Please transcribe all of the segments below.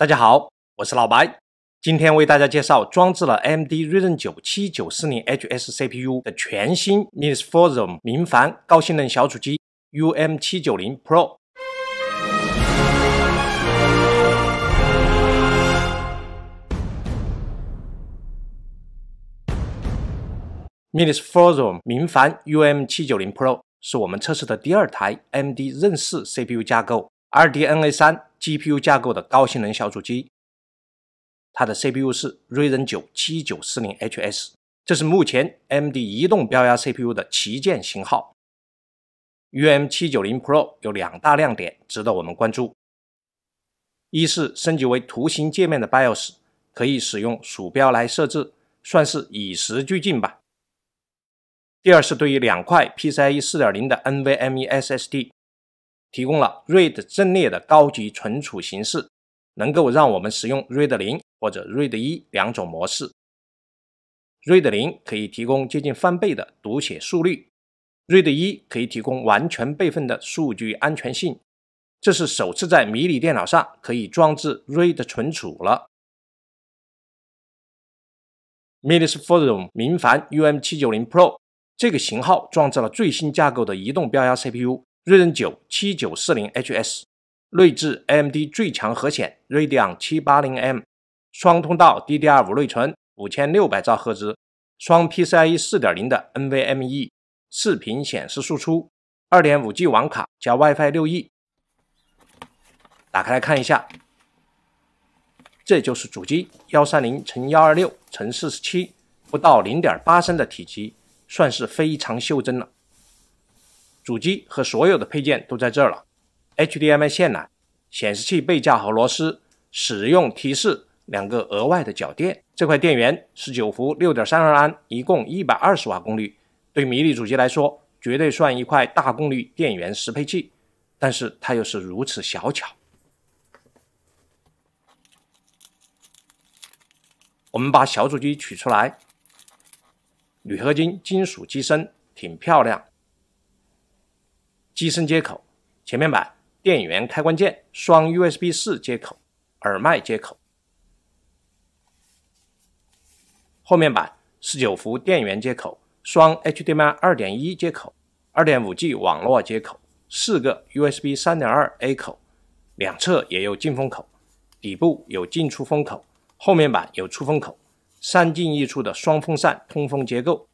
大家好，我是老白，今天为大家介绍装置了 AMD Ryzen 九七九四零 HS CPU 的全新 m i n i s f o r o m 明矾高性能小主机 UM 七九零 Pro。m i n i s f o r o m 明矾 UM 七九零 Pro 是我们测试的第二台 AMD 认识 CPU 架构 RDNA 三。GPU 架构的高性能小主机，它的 CPU 是 Ryzen 9 7940HS，这是目前 AMD 移动标压 CPU 的旗舰型号。UM790 Pro 有两大亮点值得我们关注，一是升级为图形界面的 BIOS，可以使用鼠标来设置，算是与时俱进吧。第二是对于两块 PCIe 4.0的 NVMe SSD。提供了 RAID 阵列的高级存储形式，能够让我们使用 RAID 零或者 RAID 一两种模式。RAID 零可以提供接近翻倍的读写速率，RAID 一可以提供完全备份的数据安全性。这是首次在迷你电脑上可以装置 RAID 存储了。m i n i s t u d i m 明矾 UM 七九零 Pro 这个型号装置了最新架构的移动标压 CPU。锐刃九七九四零 HS，锐志 AMD 最强核显 Radeon 七八零 M，双通道 DDR 五内存，五千六百兆赫兹，双 PCIe 四点零的 NVMe 视频显示输出，二点五 G 网卡加 WiFi 六 E，打开来看一下，这就是主机，幺三零乘幺二六乘四十七，不到零点八升的体积，算是非常袖珍了。主机和所有的配件都在这儿了，HDMI 线缆、显示器背架和螺丝、使用提示两个额外的脚垫，这块电源是九伏六点三二安，一共一百二十瓦功率，对迷你主机来说绝对算一块大功率电源适配器，但是它又是如此小巧。我们把小主机取出来，铝合金金属机身挺漂亮。机身接口，前面板电源开关键、双 USB 四接口、耳麦接口；后面板十九伏电源接口、双 HDMI 二点一接口、二点五 G 网络接口、四个 USB 三点二 A 口；两侧也有进风口，底部有进出风口，后面板有出风口，三进一出的双风扇通风结构。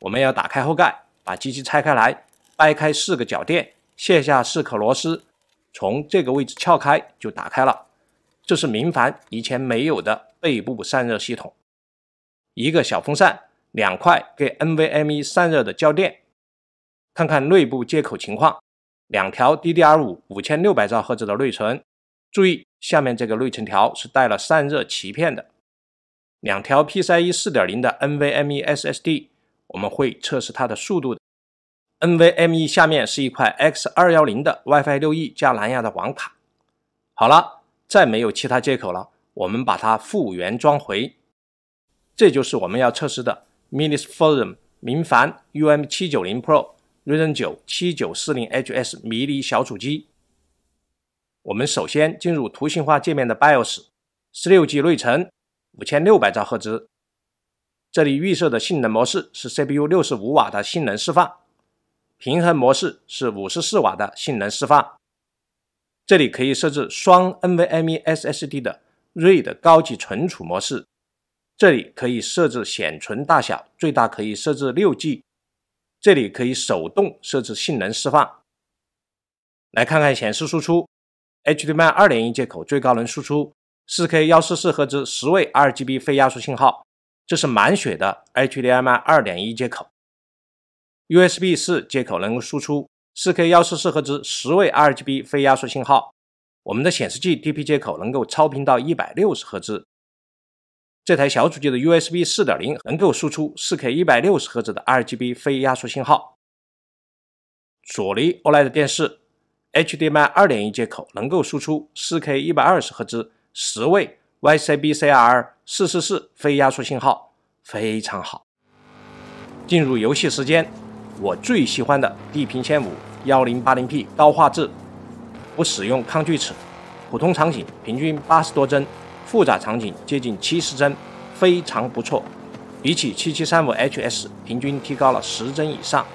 我们要打开后盖，把机器拆开来，掰开四个脚垫，卸下四颗螺丝，从这个位置撬开就打开了。这是明凡以前没有的背部散热系统，一个小风扇，两块给 NVMe 散热的胶垫。看看内部接口情况，两条 DDR 五五千六百兆赫兹的内存，注意下面这个内存条是带了散热鳍片的，两条 PCIe 四点零的 NVMe SSD。我们会测试它的速度的。NVMe 下面是一块 X 二幺零的 WiFi 六 E 加蓝牙的网卡。好了，再没有其他接口了。我们把它复原装回。这就是我们要测试的 Minisforum 明凡 UM 七九零 Pro Ryzen 九七九四零 HS 迷你小主机。我们首先进入图形化界面的 BIOS。十六 G 内存，五千六百兆赫兹。这里预设的性能模式是 CPU 六十五瓦的性能释放，平衡模式是五十四瓦的性能释放。这里可以设置双 NVMe SSD 的 r a i d 高级存储模式。这里可以设置显存大小，最大可以设置六 G。这里可以手动设置性能释放。来看看显示输出，HDMI 二点一接口最高能输出四 K 幺四四赫兹十位 RGB 非压缩信号。这是满血的 HDMI 二点一接口，USB 四接口能够输出四 K 幺四四赫兹十位 RGB 非压缩信号。我们的显示器 DP 接口能够超频到一百六十赫兹。这台小主机的 USB 四点零能够输出四 K 一百六十赫兹的 RGB 非压缩信号。索尼 OLED 电视 HDMI 二点一接口能够输出四 K 一百二十赫兹十位。YCbCr 444非压缩信号非常好。进入游戏时间，我最喜欢的低频线五幺零八零 P 高画质，不使用抗锯齿，普通场景平均八十多帧，复杂场景接近七十帧，非常不错。比起七七三五 HS，平均提高了十帧以上。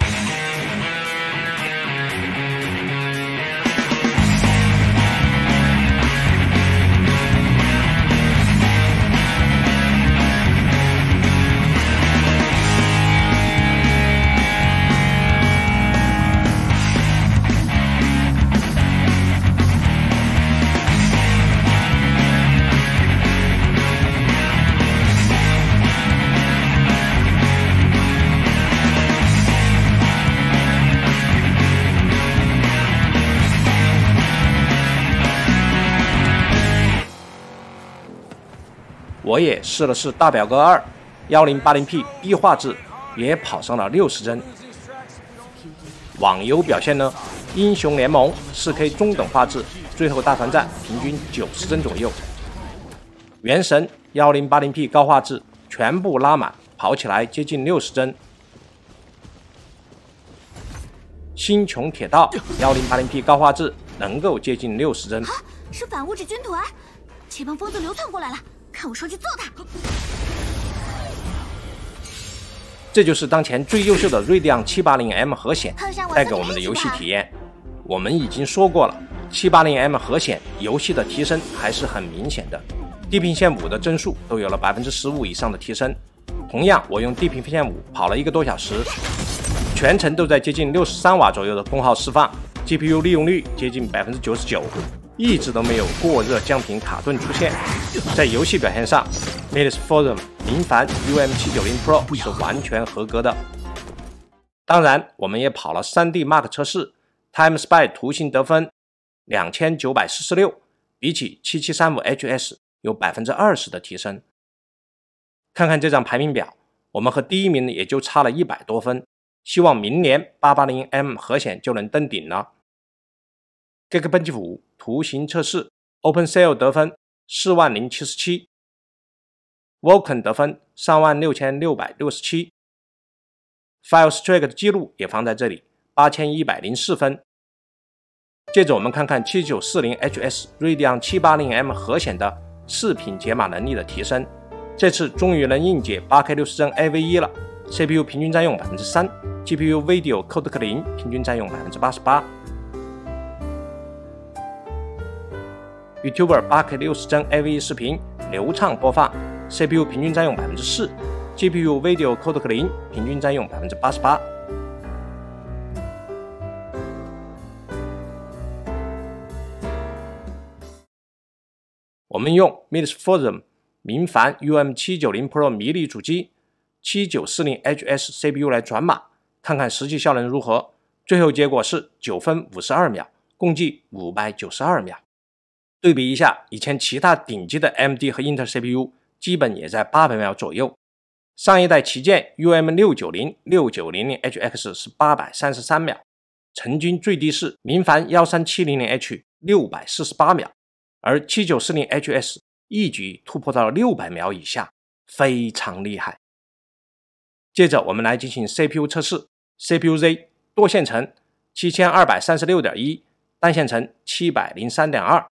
我也试了试大表哥二幺零八零 P 低画质，也跑上了六十帧。网游表现呢？英雄联盟四 K 中等画质，最后大团战平均九十帧左右。原神幺零八零 P 高画质，全部拉满，跑起来接近六十帧。星穹铁道幺零八零 P 高画质能够接近六十帧。是反物质军团，前方疯子流窜过来了。看我上去揍他！这就是当前最优秀的锐显七八零 M 核显带给我们的游戏体验。我们已经说过了，七八零 M 核显游戏的提升还是很明显的。《地平线五》的帧数都有了百分之十五以上的提升。同样，我用地平线五跑了一个多小时，全程都在接近六十三瓦左右的功耗释放，GPU 利用率接近百分之九十九。一直都没有过热、降频、卡顿出现，在游戏表现上 m a t i s Forum 林凡 UM790 Pro 是完全合格的。当然，我们也跑了 3D Mark 测试，Time Spy 图形得分2946，比起7735 HS 有百分之二十的提升。看看这张排名表，我们和第一名也就差了一百多分，希望明年 880M 核显就能登顶了。Geekbench 五图形测试，OpenCL 得分四万零七十七，Vulkan 得分三万六千六百六十七，File s t r i k e 的记录也放在这里，八千一百零四分。接着我们看看七九四零 HS Radeon 七八零 M 核显的视频解码能力的提升，这次终于能硬解八 K 六十帧 AV1 了，CPU 平均占用百分之三，GPU Video Codec 零平均占用百分之八十八。YouTube r 八 K 六十帧 a v 视频流畅播放，CPU 平均占用百分之四，GPU Video Codec 零平均占用百分之八十八。我们用 m i d s Forum 明凡 UM 七九零 Pro 迷你主机，七九四零 HS CPU 来转码，看看实际效能如何。最后结果是九分五十二秒，共计五百九十二秒。对比一下，以前其他顶级的 m d 和 i n t e CPU 基本也在八百秒左右。上一代旗舰 UM 六九零六九零零 HX 是八百三十三秒，曾均最低是明凡幺三七零零 H 六百四十八秒，而七九四零 HS 一举突破到了六百秒以下，非常厉害。接着我们来进行 CPU 测试，CPUZ 多线程七千二百三十六点一，单线程七百零三点二。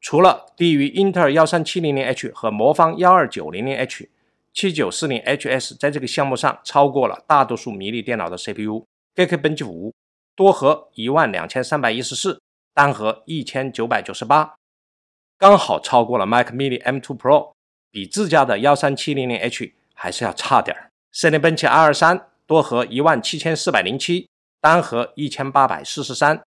除了低于英特尔幺三七零零 H 和魔方幺二九零零 H，七九四零 HS 在这个项目上超过了大多数迷你电脑的 CPU。Geek 本机五多核一万两千三百一十四，单核一千九百九十八，刚好超过了 Mac Mini M2 Pro，比自家的幺三七零零 H 还是要差点儿。森林奔驰 r 二三多核一万七千四百零七，单核一千八百四十三，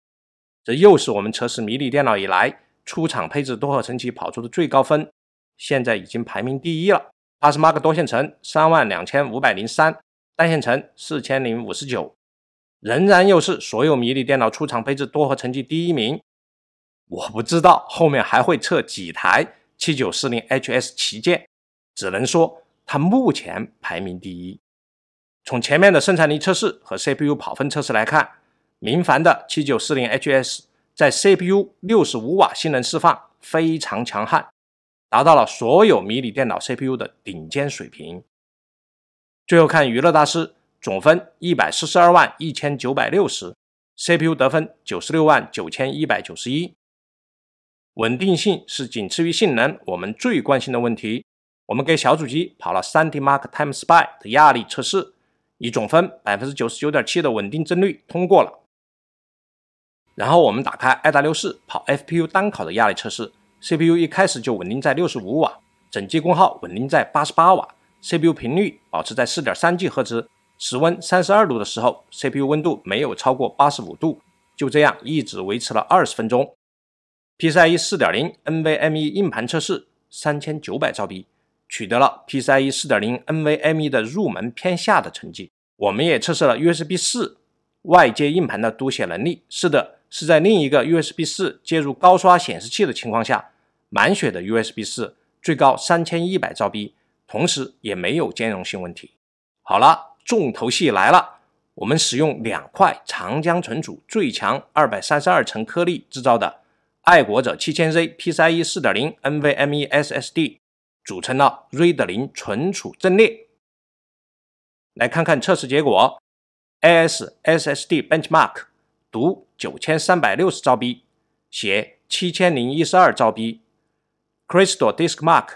这又是我们测试迷你电脑以来。出厂配置多核成绩跑出的最高分，现在已经排名第一了。八十 Mark 多线程三万两千五百零三，单线程四千零五十九，仍然又是所有迷你电脑出厂配置多核成绩第一名。我不知道后面还会测几台七九四零 HS 旗舰，只能说它目前排名第一。从前面的生产力测试和 CPU 跑分测试来看，明矾的七九四零 HS。在 CPU 六十五瓦性能释放非常强悍，达到了所有迷你电脑 CPU 的顶尖水平。最后看娱乐大师总分一百四十二万一千九百六十，CPU 得分九十六万九千一百九十一。稳定性是仅次于性能，我们最关心的问题。我们给小主机跑了三 DMark Time Spy 的压力测试，以总分百分之九十九点七的稳定帧率通过了。然后我们打开 i 达6 4跑 FPU 单烤的压力测试，CPU 一开始就稳定在六十五瓦，整机功耗稳定在八十八瓦，CPU 频率保持在四点三 G 赫兹，室温三十二度的时候，CPU 温度没有超过八十五度，就这样一直维持了二十分钟。PCIe 四点零 NVMe 硬盘测试三千九百兆 B，取得了 PCIe 四点零 NVMe 的入门偏下的成绩。我们也测试了 USB 四外接硬盘的读写能力，是的。是在另一个 USB 四接入高刷显示器的情况下，满血的 USB 四最高三千一百兆 B，同时也没有兼容性问题。好了，重头戏来了，我们使用两块长江存储最强二百三十二层颗粒制造的爱国者七千 Z P C E 四点零 NVMe SSD 组成了 RAID 零存储阵列，来看看测试结果。AS SSD Benchmark 读。九千三百六十兆 B，写七千零一十二兆 B，Crystal Disk Mark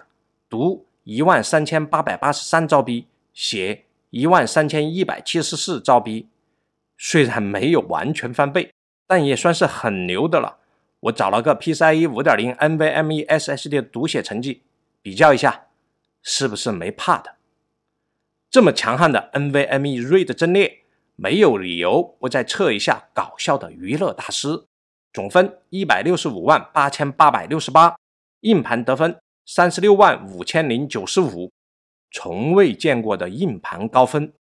读一万三千八百八十三兆 B，写一万三千一百七十四兆 B。虽然没有完全翻倍，但也算是很牛的了。我找了个 PCIe 五点零 NVMe SSD 的读写成绩比较一下，是不是没怕的？这么强悍的 NVMe RAID 阵列。没有理由，不再测一下搞笑的娱乐大师，总分一百六十五万八千八百六十八，硬盘得分三十六万五千零九十五，从未见过的硬盘高分。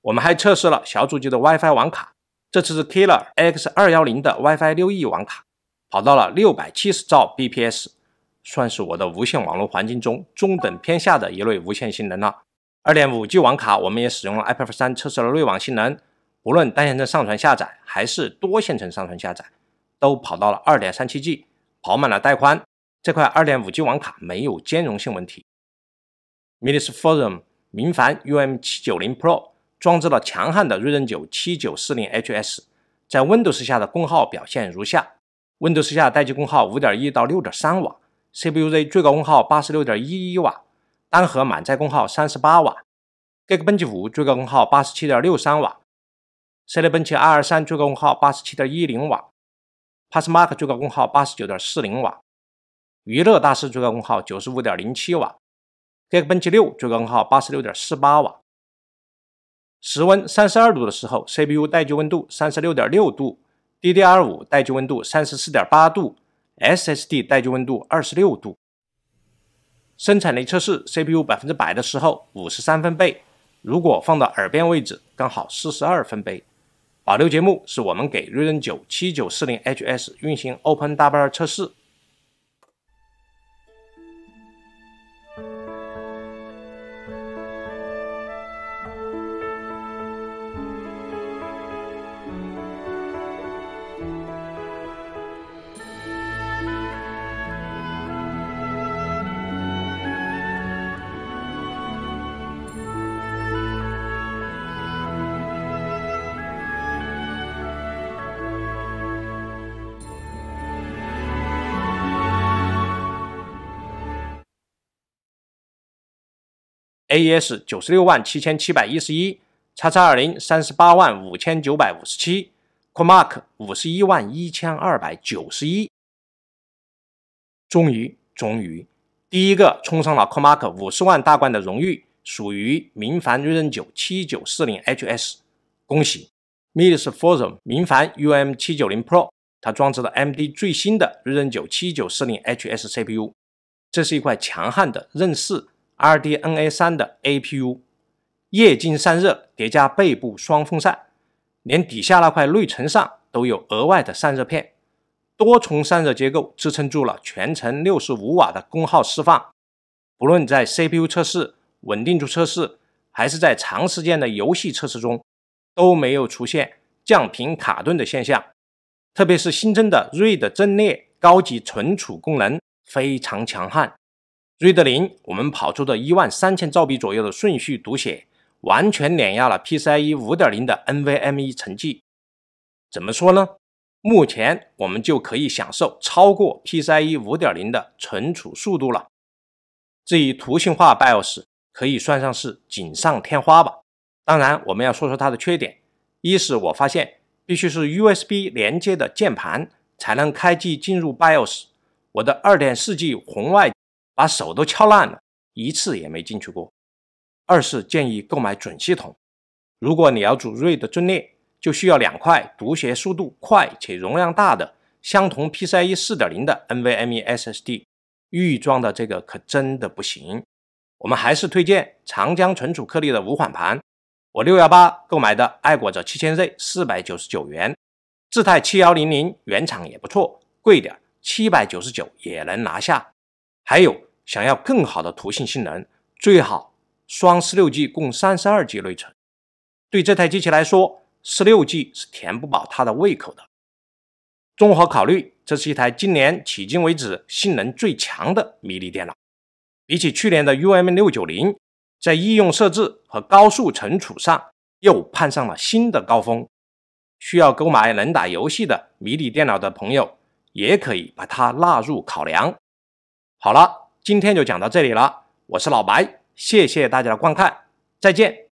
我们还测试了小主机的 WiFi 网卡，这次是 Killer X 二幺零的 WiFi 六 E 网卡，跑到了六百七十兆 bps，算是我的无线网络环境中中等偏下的一类无线性能了。2.5G 网卡，我们也使用了 i p a d f 三测试了内网性能。不论单线程上传下载，还是多线程上传下载，都跑到了 2.37G，跑满了带宽。这块 2.5G 网卡没有兼容性问题。Minisforum 明凡 UM790 Pro，装置了强悍的锐刃9 7940HS，在 Windows 下的功耗表现如下：Windows 下待机功耗5.1到6.3瓦，CPU-Z 最高功耗86.11瓦。单核满载功耗三十八瓦，Geekbench 五最高功耗八十七点六三瓦，Cinebench 二二三最高功耗八十七点一零瓦，PassMark 最高功耗八十九点四零瓦，娱乐大师最高功耗九十五点零七瓦，Geekbench 六最高功耗八十六点四八瓦。室温三十二度的时候，CPU 待机温度三十六点六度，DDR 五待机温度三十四点八度，SSD 待机温度二十六度。生产力测试，CPU 百分之百的时候，五十三分贝；如果放到耳边位置，刚好四十二分贝。保留节目是我们给 Ryzen 9七九四零 HS 运行 OpenW 测试。A.S. 九十六万七千七百一十一，叉叉二零三十八万五千九百五十七，Comark 五十一万一千二百九十一。终于，终于，第一个冲上了 Comark 五十万大关的荣誉属于明凡 r zen 九七九四零 HS，恭喜 m i d e s f o r t e m 明凡 UM 七九零 Pro，它装置了 m d 最新的 r zen 九七九四零 HS CPU，这是一块强悍的锐四。RDNA 三的 APU，液晶散热叠加背部双风扇，连底下那块内存上都有额外的散热片，多重散热结构支撑住了全程六十五瓦的功耗释放。不论在 CPU 测试、稳定度测试，还是在长时间的游戏测试中，都没有出现降频卡顿的现象。特别是新增的 RAID 阵列高级存储功能非常强悍。瑞德零，我们跑出的一万三千兆 b 左右的顺序读写，完全碾压了 PCIe 五点零的 NVMe 成绩。怎么说呢？目前我们就可以享受超过 PCIe 五点零的存储速度了。至于图形化 BIOS，可以算上是锦上添花吧。当然，我们要说说它的缺点。一是我发现必须是 USB 连接的键盘才能开机进入 BIOS。我的二点四 G 红外。把手都敲烂了，一次也没进去过。二是建议购买准系统，如果你要组瑞的阵列，就需要两块读写速度快且容量大的相同 PCIe 4.0的 NVMe SSD。预装的这个可真的不行，我们还是推荐长江存储颗粒的五缓盘。我六幺八购买的爱国者 7000Z 四百九十九元，智泰7100原厂也不错，贵点，七百九十九也能拿下，还有。想要更好的图形性能，最好双十六 G 共三十二 G 内存。对这台机器来说，十六 G 是填不饱它的胃口的。综合考虑，这是一台今年迄今为止性能最强的迷你电脑。比起去年的 UM 六九零，在应用设置和高速存储上又攀上了新的高峰。需要购买能打游戏的迷你电脑的朋友，也可以把它纳入考量。好了。今天就讲到这里了，我是老白，谢谢大家的观看，再见。